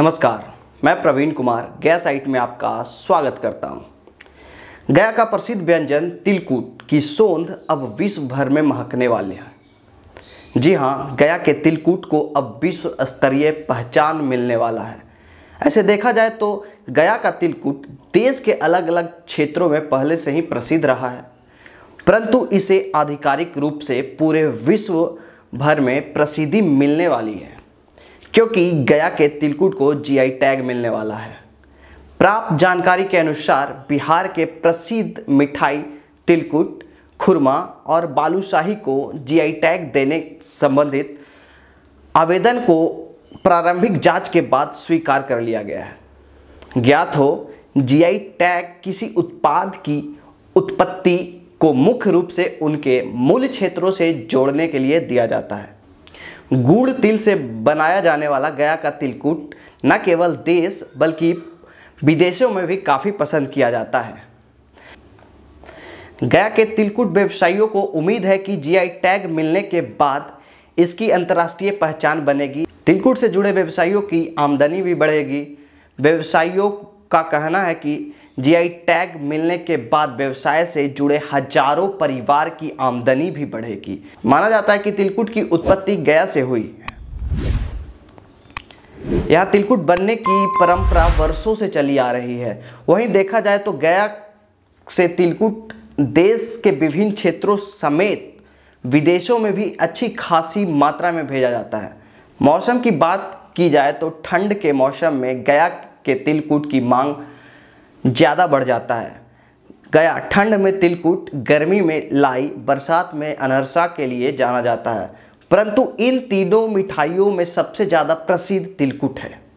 नमस्कार मैं प्रवीण कुमार गया साइट में आपका स्वागत करता हूं। गया का प्रसिद्ध व्यंजन तिलकुट की सोंध अब विश्व भर में महकने वाले हैं जी हाँ गया के तिलकुट को अब विश्व स्तरीय पहचान मिलने वाला है ऐसे देखा जाए तो गया का तिलकुट देश के अलग अलग क्षेत्रों में पहले से ही प्रसिद्ध रहा है परंतु इसे आधिकारिक रूप से पूरे विश्व भर में प्रसिद्धि मिलने वाली है क्योंकि गया के तिलकुट को जीआई टैग मिलने वाला है प्राप्त जानकारी के अनुसार बिहार के प्रसिद्ध मिठाई तिलकुट खुरमा और बालूशाही को जीआई टैग देने संबंधित आवेदन को प्रारंभिक जांच के बाद स्वीकार कर लिया गया है ज्ञात हो जीआई टैग किसी उत्पाद की उत्पत्ति को मुख्य रूप से उनके मूल क्षेत्रों से जोड़ने के लिए दिया जाता है गुड़ तिल से बनाया जाने वाला गया का तिलकुट न केवल देश बल्कि विदेशों में भी काफ़ी पसंद किया जाता है गया के तिलकुट व्यवसायियों को उम्मीद है कि जीआई टैग मिलने के बाद इसकी अंतर्राष्ट्रीय पहचान बनेगी तिलकुट से जुड़े व्यवसायियों की आमदनी भी बढ़ेगी व्यवसायियों का कहना है कि जीआई टैग मिलने के बाद व्यवसाय से जुड़े हजारों परिवार की आमदनी भी बढ़ेगी माना जाता है कि तिलकुट की उत्पत्ति गया से हुई यहाँ तिलकुट बनने की परंपरा वर्षों से चली आ रही है वहीं देखा जाए तो गया से तिलकुट देश के विभिन्न क्षेत्रों समेत विदेशों में भी अच्छी खासी मात्रा में भेजा जाता है मौसम की बात की जाए तो ठंड के मौसम में गया के तिलकुट की मांग ज़्यादा बढ़ जाता है गया ठंड में तिलकुट गर्मी में लाई बरसात में अनरसा के लिए जाना जाता है परंतु इन तीनों मिठाइयों में सबसे ज़्यादा प्रसिद्ध तिलकुट है